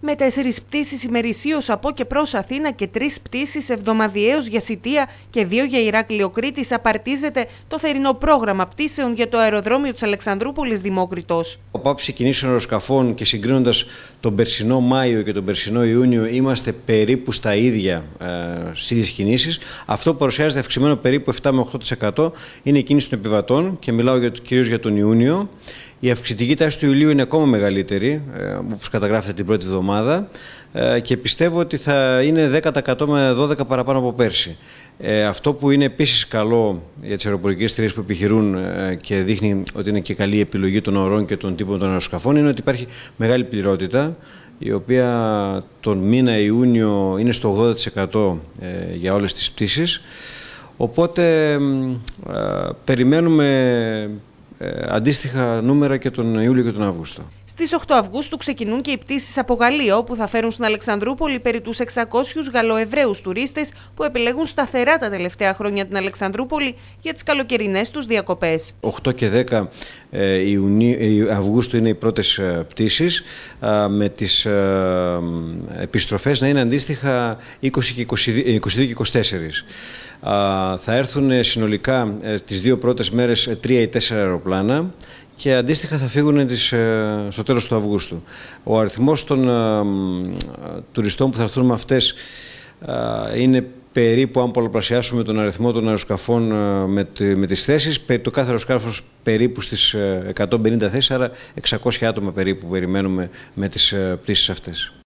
Με τέσσερις πτήσεις ημερησίως από και προς Αθήνα και τρεις πτήσεις εβδομαδιαίως για Σιτία και δύο για Ηράκλειο Κρήτη, απαρτίζεται το θερινό πρόγραμμα πτήσεων για το αεροδρόμιο της Αλεξανδρούπολης Δημόκρητο. Ο πάψη κινήσεων αεροσκαφών και συγκρίνοντας τον περσινό Μάιο και τον περσινό Ιούνιο, είμαστε περίπου στα ίδια ε, στις κινήσεις. Αυτό παρουσιάζεται αυξημένο περίπου 7 με 8% είναι η κίνηση των επιβατών και μιλάω κυρίως για τον Ιούνιο. Η αυξητική τάση του Ιουλίου είναι ακόμα μεγαλύτερη, ε, όπως καταγράφεται την πρώτη εβδομάδα ε, και πιστεύω ότι θα είναι 10% με 12% παραπάνω από πέρσι. Ε, αυτό που είναι επίσης καλό για τις αεροπορικές εταιρείες που επιχειρούν και δείχνει ότι είναι και καλή η επιλογή των ορών και των τύπων των αεροσκαφών είναι ότι υπάρχει μεγάλη πληρότητα η οποία τον μήνα Ιούνιο είναι στο 80% για όλες τις πτήσεις. Οπότε περιμένουμε ε, αντίστοιχα νούμερα και τον Ιούλιο και τον Αύγουστο. Στις 8 Αυγούστου ξεκινούν και οι πτήσεις από Γαλλία, όπου θα φέρουν στην Αλεξανδρούπολη περί τους 600 Γαλλοεβραίους τουρίστες που επιλέγουν σταθερά τα τελευταία χρόνια την Αλεξανδρούπολη για τις καλοκαιρινές τους διακοπές. 8 και 10 ε, ε, Αυγούστου είναι οι πρώτες πτήσει, με τις επιστροφές να είναι αντίστοιχα 20 και 22, 22 και 24. Θα έρθουν ε, συνολικά ε, τις δύο πρώτες μέρες ε, τρία ή τέσσερα αεροπλάνα και αντίστοιχα θα φύγουν τις, στο τέλος του Αυγούστου. Ο αριθμός των τουριστών που θα έρθουν με αυτές είναι περίπου, αν πολλαπλασιάσουμε τον αριθμό των αεροσκαφών με, με τις θέσεις, το κάθε αεροσκάφος περίπου στις 150 θέσεις, άρα 600 άτομα περίπου περιμένουμε με τις πτήσεις αυτές.